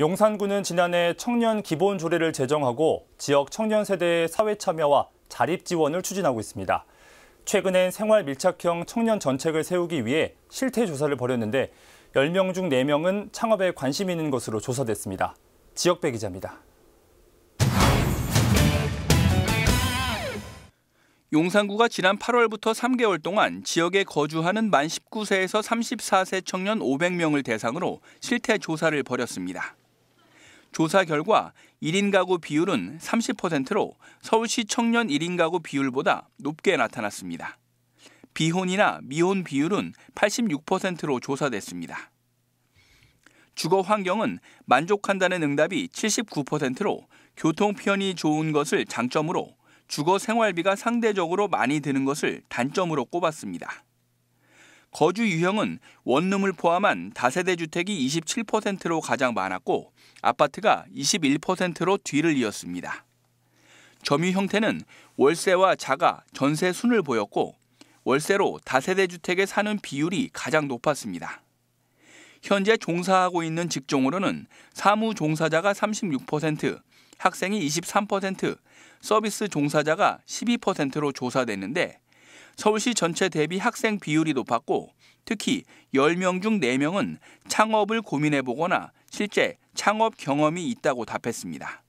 용산구는 지난해 청년 기본 조례를 제정하고 지역 청년 세대의 사회 참여와 자립 지원을 추진하고 있습니다. 최근엔 생활 밀착형 청년 전책을 세우기 위해 실태 조사를 벌였는데 10명 중 4명은 창업에 관심 있는 것으로 조사됐습니다. 지역배 기자입니다. 용산구가 지난 8월부터 3개월 동안 지역에 거주하는 만 19세에서 34세 청년 500명을 대상으로 실태 조사를 벌였습니다. 조사 결과 1인 가구 비율은 30%로 서울시 청년 1인 가구 비율보다 높게 나타났습니다. 비혼이나 미혼 비율은 86%로 조사됐습니다. 주거 환경은 만족한다는 응답이 79%로 교통 편이 좋은 것을 장점으로 주거 생활비가 상대적으로 많이 드는 것을 단점으로 꼽았습니다. 거주 유형은 원룸을 포함한 다세대 주택이 27%로 가장 많았고 아파트가 21%로 뒤를 이었습니다. 점유 형태는 월세와 자가, 전세 순을 보였고 월세로 다세대 주택에 사는 비율이 가장 높았습니다. 현재 종사하고 있는 직종으로는 사무 종사자가 36%, 학생이 23%, 서비스 종사자가 12%로 조사됐는데 서울시 전체 대비 학생 비율이 높았고 특히 10명 중 4명은 창업을 고민해보거나 실제 창업 경험이 있다고 답했습니다.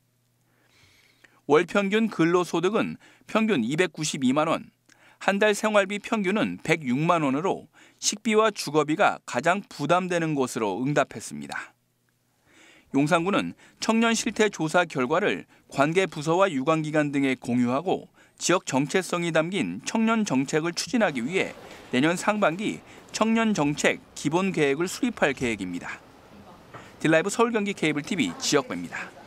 월 평균 근로소득은 평균 292만 원, 한 달 생활비 평균은 106만 원으로 식비와 주거비가 가장 부담되는 것으로 응답했습니다. 용산구는 청년 실태 조사 결과를 관계 부서와 유관기관 등에 공유하고 지역 정체성이 담긴 청년 정책을 추진하기 위해 내년 상반기 청년 정책 기본 계획을 수립할 계획입니다. 딜라이브 서울 경기 케이블 TV 지역배입니다.